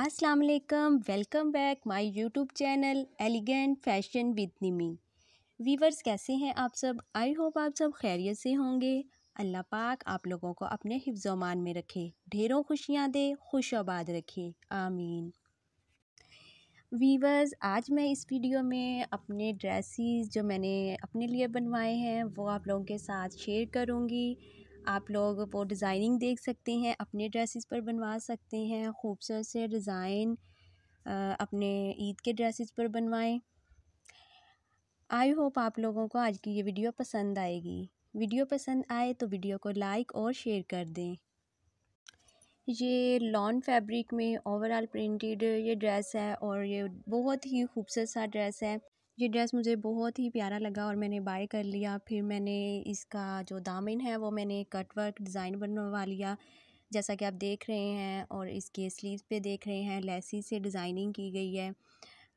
अस्सलाम वालेकुम welcome back my YouTube channel elegant fashion with Nimi viewers कैसे हैं आप सब आई होप आप सब खैरियत से होंगे अल्लाह पाक आप लोगों को अपने हिफ्जोमान में रखे ढेरों खुशियाँ दे खुश आबाद रखे आमीन वीवर्स आज मैं इस वीडियो में अपने ड्रेसेस जो मैंने अपने लिए बनवाए हैं वो आप लोगों के साथ शेयर करूँगी आप लोग वो डिज़ाइनिंग देख सकते हैं अपने ड्रेसेस पर बनवा सकते हैं खूबसूरत से डिज़ाइन अपने ईद के ड्रेसेस पर बनवाएं आई होप आप लोगों को आज की ये वीडियो पसंद आएगी वीडियो पसंद आए तो वीडियो को लाइक और शेयर कर दें ये लॉन फैब्रिक में ओवरऑल प्रिंटेड ये ड्रेस है और ये बहुत ही खूबसूरत सा ड्रेस है ये ड्रेस मुझे बहुत ही प्यारा लगा और मैंने बाय कर लिया फिर मैंने इसका जो दामिन है वो मैंने कट वर्क डिज़ाइन बनवा लिया जैसा कि आप देख रहे हैं और इसके स्लीव्स पे देख रहे हैं लेसी से डिज़ाइनिंग की गई है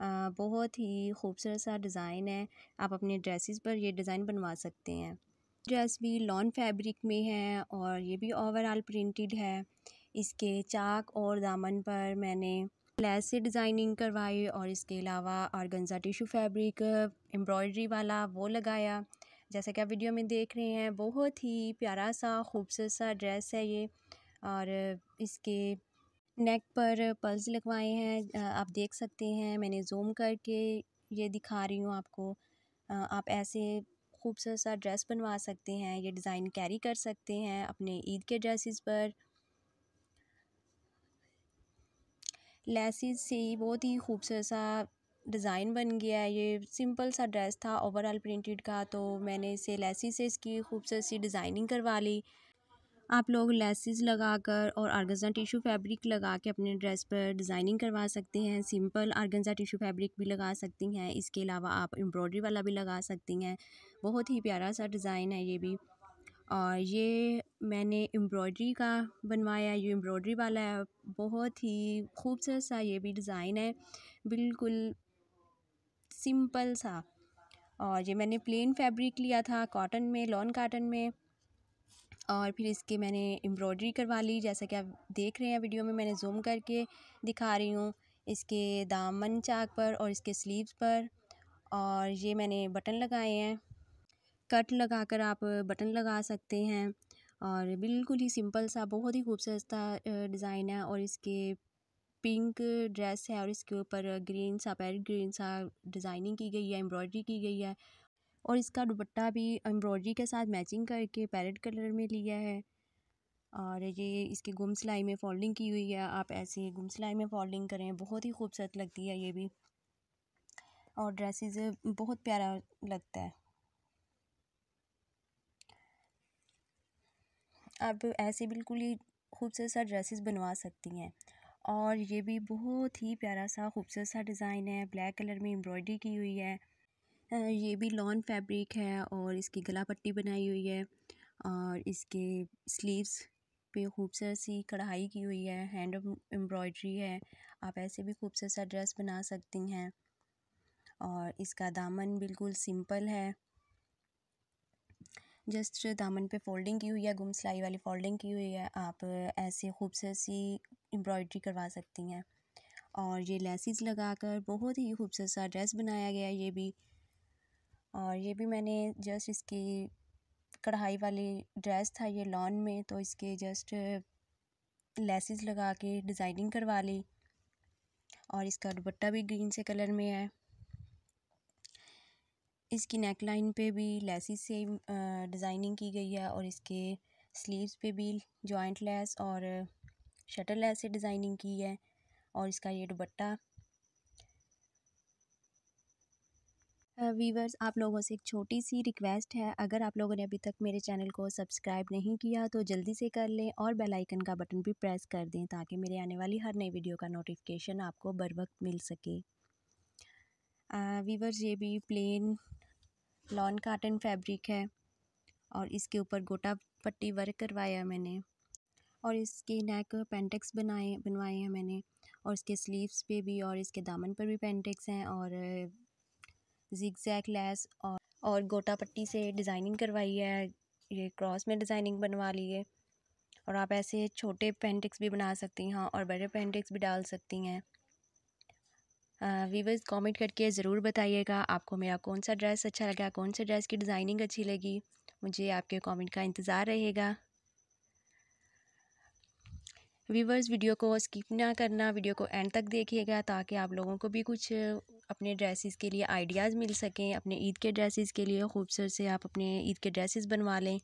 आ, बहुत ही खूबसूरत सा डिज़ाइन है आप अपने ड्रेसेस पर ये डिज़ाइन बनवा सकते हैं ड्रेस भी लॉन फैब्रिक में है और ये भी ओवरऑल प्रिंटेड है इसके चाक और दामन पर मैंने लैस से डिज़ाइनिंग करवाई और इसके अलावा ऑर्गेंजा टिशू फैब्रिक एम्ब्रॉयडरी वाला वो लगाया जैसा कि आप वीडियो में देख रहे हैं बहुत ही प्यारा सा खूबसूरत सा ड्रेस है ये और इसके नेक पर पल्स लगवाए हैं आप देख सकते हैं मैंने जूम करके ये दिखा रही हूँ आपको आप ऐसे खूबसूरत सा ड्रेस बनवा सकते हैं ये डिज़ाइन कैरी कर सकते हैं अपने ईद के ड्रेसिस पर लेसिस से ही बहुत ही खूबसूरत सा डिज़ाइन बन गया है ये सिंपल सा ड्रेस था ओवरऑल प्रिंटेड का तो मैंने इसे लेसिस से इसकी खूबसूरत सी डिज़ाइनिंग करवा ली आप लोग लेसिस लगाकर और आर्गेंजा टिशू फैब्रिक लगा के अपने ड्रेस पर डिज़ाइनिंग करवा सकते हैं सिंपल आर्गेंजा टिशू फैब्रिक भी लगा सकती हैं इसके अलावा आप एम्ब्रॉयडरी वाला भी लगा सकती हैं बहुत ही प्यारा सा डिज़ाइन है ये भी और ये मैंने एम्ब्रॉयडरी का बनवाया ये एम्ब्रॉयडरी वाला है बहुत ही खूबसूरत सा ये भी डिज़ाइन है बिल्कुल सिंपल सा और ये मैंने प्लेन फैब्रिक लिया था कॉटन में लॉन काटन में और फिर इसके मैंने एम्ब्रॉयडरी करवा ली जैसा कि आप देख रहे हैं वीडियो में मैंने जूम करके दिखा रही हूँ इसके दामन चाक पर और इसके स्लीव्स पर और ये मैंने बटन लगाए हैं कट लगा कर आप बटन लगा सकते हैं और बिल्कुल ही सिंपल सा बहुत ही खूबसूरत सा डिज़ाइन है और इसके पिंक ड्रेस है और इसके ऊपर ग्रीन सा पैर ग्रीन सा डिज़ाइनिंग की गई है एम्ब्रॉयडरी की गई है और इसका दुपट्टा भी एम्ब्रॉयडरी के साथ मैचिंग करके पैरेट कलर में लिया है और ये इसके गुम सिलाई में फोल्डिंग की हुई है आप ऐसे गुम सिलाई में फोल्डिंग करें बहुत ही खूबसूरत लगती है ये भी और ड्रेसेस बहुत प्यारा लगता है आप ऐसे बिल्कुल ही खूबसूरत सा ड्रेसेस बनवा सकती हैं और ये भी बहुत ही प्यारा सा खूबसूरत सा डिज़ाइन है ब्लैक कलर में एम्ब्रॉयडरी की हुई है ये भी लॉन फैब्रिक है और इसकी गला पट्टी बनाई हुई है और इसके स्लीव्स पे खूबसूरत सी कढ़ाई की हुई है हैंड एम्ब्रॉयडरी है आप ऐसे भी खूबसूरत सा ड्रेस बना सकती हैं और इसका दामन बिल्कुल सिंपल है जस्ट दामन पे फोल्डिंग की हुई है गुम सिलाई वाली फोल्डिंग की हुई है आप ऐसे खूबसूरत सी एम्ब्रॉयड्री करवा सकती हैं और ये लेसिस लगाकर बहुत ही खूबसूरत सा ड्रेस बनाया गया है ये भी और ये भी मैंने जस्ट इसकी कढ़ाई वाली ड्रेस था ये लॉन में तो इसके जस्ट लेसिस लगा के डिज़ाइनिंग करवा ली और इसका दुपट्टा भी ग्रीन से कलर में है इसकी नेक लाइन पे भी लेसी से डिज़ाइनिंग की गई है और इसके स्लीव्स पे भी जॉइंट लेस और शटर लेस से डिज़ाइनिंग की है और इसका ये दुबट्टा वीवर्स आप लोगों से एक छोटी सी रिक्वेस्ट है अगर आप लोगों ने अभी तक मेरे चैनल को सब्सक्राइब नहीं किया तो जल्दी से कर लें और बेल आइकन का बटन भी प्रेस कर दें ताकि मेरे आने वाली हर नई वीडियो का नोटिफिकेशन आपको बर वक्त मिल सके वीवर्स ये भी प्लेन लॉन काटन फैब्रिक है और इसके ऊपर गोटा पट्टी वर्क करवाया मैंने और इसके नेक पेंटेक्स बनाए बनवाए हैं मैंने और इसके स्लीव्स पे भी और इसके दामन पर भी पेंटेक्स हैं और जिग जैक लेस और और गोटा पट्टी से डिज़ाइनिंग करवाई है ये क्रॉस में डिज़ाइनिंग बनवा ली है और आप ऐसे छोटे पेंटिक्स भी बना सकती हैं हाँ, और बड़े पेंटिक्स भी डाल सकती हैं वीवर्स कमेंट करके ज़रूर बताइएगा आपको मेरा कौन सा ड्रेस अच्छा लगा कौन से ड्रेस की डिज़ाइनिंग अच्छी लगी मुझे आपके कमेंट का इंतज़ार रहेगा वीवर्स वीडियो को स्किप ना करना वीडियो को एंड तक देखिएगा ताकि आप लोगों को भी कुछ अपने ड्रेसेस के लिए आइडियाज़ मिल सकें अपने ईद के ड्रेसेस के लिए खूबसूरत से आप अपने ईद के ड्रेसेस बनवा लें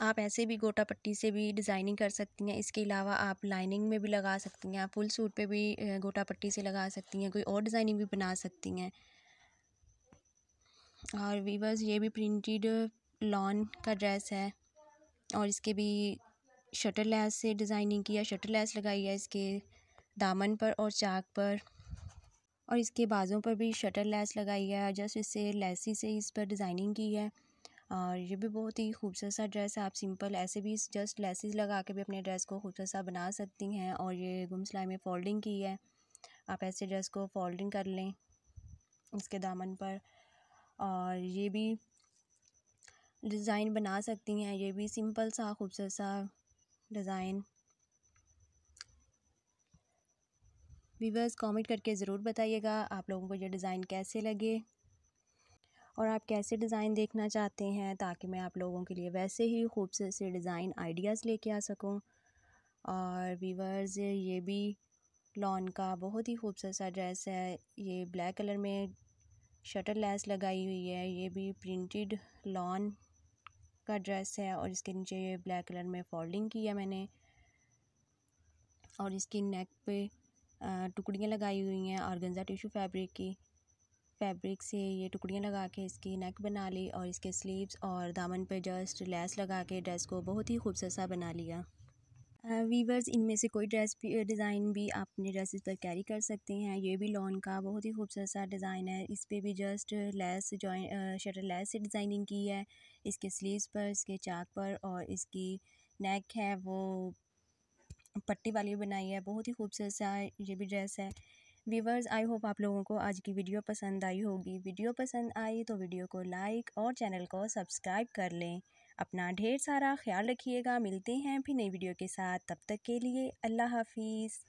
आप ऐसे भी गोटा पट्टी से भी डिज़ाइनिंग कर सकती हैं इसके अलावा आप लाइनिंग में भी लगा सकती हैं आप फुल सूट पे भी गोटा पट्टी से लगा सकती हैं कोई और डिज़ाइनिंग भी बना सकती हैं और वीवर्स ये भी प्रिंटेड लॉन का ड्रेस है और इसके भी शटर लैस से डिज़ाइनिंग किया शटर लैस लगाई है इसके दामन पर और चाक पर और इसके बाज़ों पर भी शटर लैस लगाई है जस्ट इससे लेसी से इस पर डिज़ाइनिंग की है और ये भी बहुत ही खूबसूरत सा ड्रेस है आप सिंपल ऐसे भी जस्ट लेसिस लगा के भी अपने ड्रेस को खूबसूरत सा बना सकती हैं और ये गुम सिलाई में फ़ोल्डिंग की है आप ऐसे ड्रेस को फ़ोल्डिंग कर लें इसके दामन पर और ये भी डिज़ाइन बना सकती हैं ये भी सिंपल सा खूबसूरत सा डिज़ाइन वीवर्स कमेंट करके ज़रूर बताइएगा आप लोगों को ये डिज़ाइन कैसे लगे और आप कैसे डिज़ाइन देखना चाहते हैं ताकि मैं आप लोगों के लिए वैसे ही खूबसूरत से डिज़ाइन आइडियाज़ लेके आ सकूं और वीवर्स ये भी लॉन का बहुत ही खूबसूरत सा ड्रेस है ये ब्लैक कलर में शटर लैस लगाई हुई है ये भी प्रिंटेड लॉन का ड्रेस है और इसके नीचे ये ब्लैक कलर में फोल्डिंग की है मैंने और इसकी नेक पे टुकड़ियाँ लगाई हुई हैं और गंजा टिशू फैब्रिक की फैब्रिक से ये टुकड़ियाँ लगा के इसकी नेक बना ली और इसके स्लीव्स और दामन पर जस्ट लेस लगा के ड्रेस को बहुत ही खूबसूरत सा बना लिया वीवर्स इनमें से कोई ड्रेस भी डिज़ाइन भी आप अपने ड्रेसेस पर कैरी कर सकते हैं ये भी लॉन का बहुत ही खूबसूरत सा डिज़ाइन है इस पर भी just lace join shutter lace से डिज़ाइनिंग की है इसके स्लीव्स पर इसके चाक पर और इसकी नेक है वो पट्टी वाली बनाई है बहुत ही खूबसूरत सा ये भी ड्रेस है व्यूवर्स आई होप आप लोगों को आज की वीडियो पसंद आई होगी वीडियो पसंद आई तो वीडियो को लाइक और चैनल को सब्सक्राइब कर लें अपना ढेर सारा ख्याल रखिएगा मिलते हैं फिर नई वीडियो के साथ तब तक के लिए अल्लाह हाफिज़